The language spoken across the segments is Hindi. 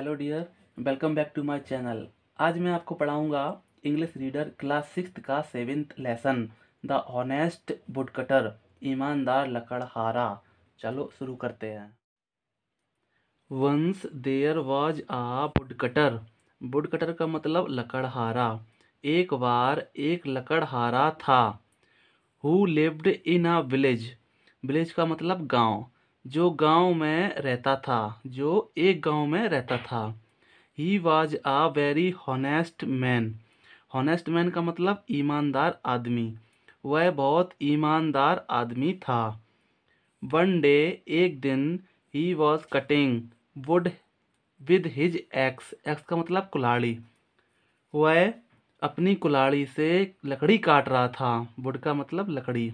hello dear welcome back to my channel आज मैं आपको पढ़ाऊंगा इंग्लिश रीडर क्लास सिक्स का seventh lesson the honest cutter ईमानदार लकड़हारा चलो शुरू करते हैं once there was a woodcutter का मतलब लकड़हारा एक बार एक लकड़हारा था who lived in a village village का मतलब गांव जो गांव में रहता था जो एक गांव में रहता था he was a very honest man honest man का मतलब ईमानदार आदमी वह बहुत ईमानदार आदमी था वन डे एक दिन he was cutting wood with his axe axe का मतलब कुलाड़ी वह अपनी कुलाड़ी से लकड़ी काट रहा था वुड का मतलब लकड़ी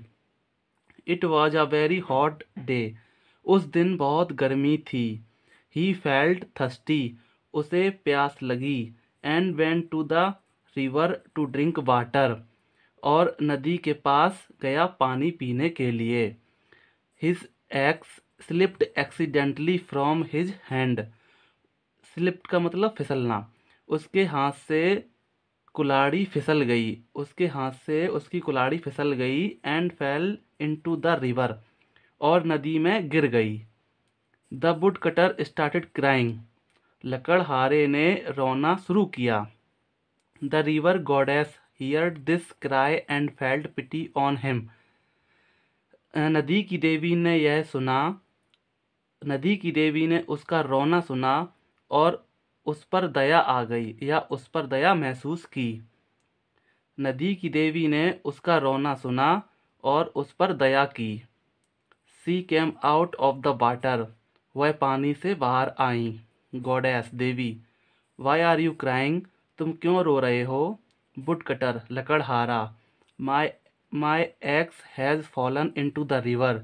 it was a very hot day उस दिन बहुत गर्मी थी ही फेल्ट थर्स्टी उसे प्यास लगी and went to the river to drink water और नदी के पास गया पानी पीने के लिए his axe slipped accidentally from his hand slipped का मतलब फिसलना उसके हाथ से कुलाड़ी फिसल गई उसके हाथ से उसकी कुलाड़ी फिसल गई and fell into the river और नदी में गिर गई the woodcutter started crying लकड़हारे ने रोना शुरू किया the river goddess hear this cry and felt pity on him नदी की देवी ने यह सुना नदी की देवी ने उसका रोना सुना और उस पर दया आ गई या उस पर दया महसूस की नदी की देवी ने उसका रोना सुना और उस पर दया की she came out of the water वह पानी से बाहर आई गॉडेस देवी वाई आर यू क्राइंग तुम क्यों रो रहे हो बुट कटर लकड़हारा my my axe has fallen into the river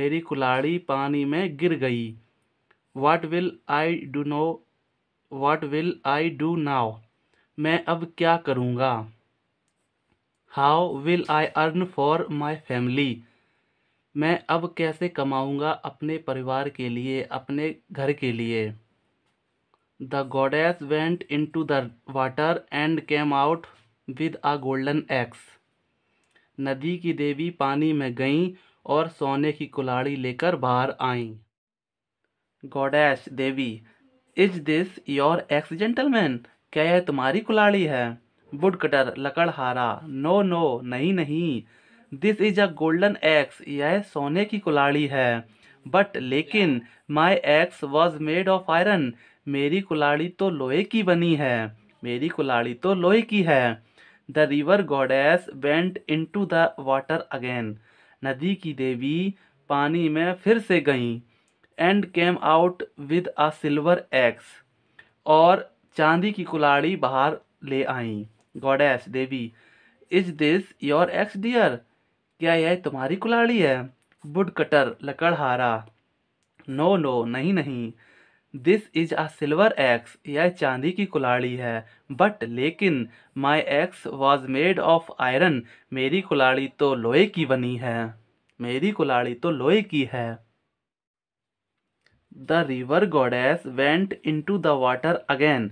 मेरी कुलाड़ी पानी में गिर गई what will I do no what will I do now मैं अब क्या करूँगा how will I earn for my family मैं अब कैसे कमाऊँगा अपने परिवार के लिए अपने घर के लिए the goddess went into the water and came out with a golden axe नदी की देवी पानी में गईं और सोने की कुलाड़ी लेकर बाहर आईं गोडैश देवी is this your axe gentleman क्या यह तुम्हारी कुलाड़ी है वुड कटर लकड़हारा नो नो नहीं नहीं this is a golden axe यह सोने की कुलाड़ी है बट लेकिन my axe was made of iron मेरी कुलाड़ी तो लोहे की बनी है मेरी कुलाड़ी तो लोहे की है the river goddess went into the water again नदी की देवी पानी में फिर से गई and came out with a silver axe और चांदी की कुलाड़ी बाहर ले आई गॉडेस देवी is this your axe dear क्या यह तुम्हारी कुलाड़ी है वुड कटर लकड़हारा नो नो नहीं नहीं this is a silver axe यह चांदी की कुलाड़ी है बट लेकिन my axe was made of iron मेरी कुलाड़ी तो लोहे की बनी है मेरी कुलाड़ी तो लोहे की है the river goddess went into the water again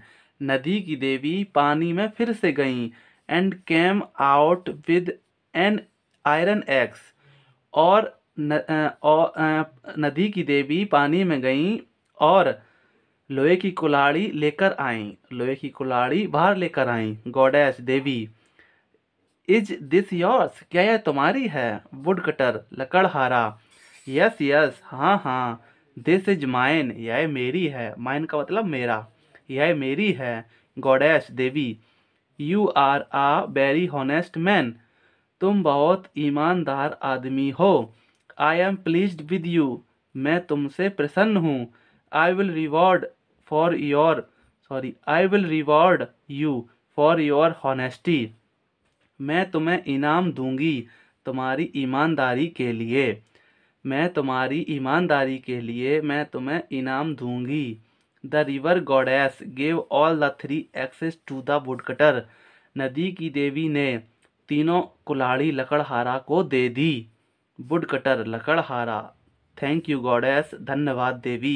नदी की देवी पानी में फिर से गई and came out with an iron axe और न, आ, नदी की देवी पानी में गईं और लोहे की कुलाड़ी लेकर आईं लोहे की कुलाड़ी बाहर लेकर आईं गोडेस देवी इज दिस योर्स क्या यह तुम्हारी है वुड कटर लकड़हारा यस यस हाँ हाँ दिस इज माइन यह मेरी है माइन का मतलब मेरा यह मेरी है गोडेस देवी you are a very honest man तुम बहुत ईमानदार आदमी हो I am please with you मैं तुमसे प्रसन्न हूँ I will reward for your sorry I will reward you for your honesty मैं तुम्हें इनाम दूंगी तुम्हारी ईमानदारी के लिए मैं तुम्हारी ईमानदारी के लिए मैं तुम्हें इनाम दूंगी the river goddess gave all the three axes to the cutter नदी की देवी ने तीनों कुलाड़ी लकड़हारा को दे दी वुड कटर लकड़हारा थैंक यू गॉडेस धन्यवाद देवी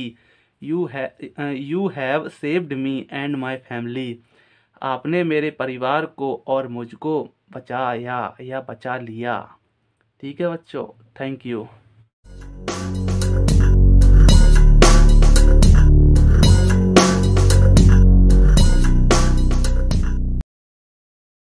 यू है you have saved me and my family आपने मेरे परिवार को और मुझको बचाया या बचा लिया ठीक है बच्चों थैंक यू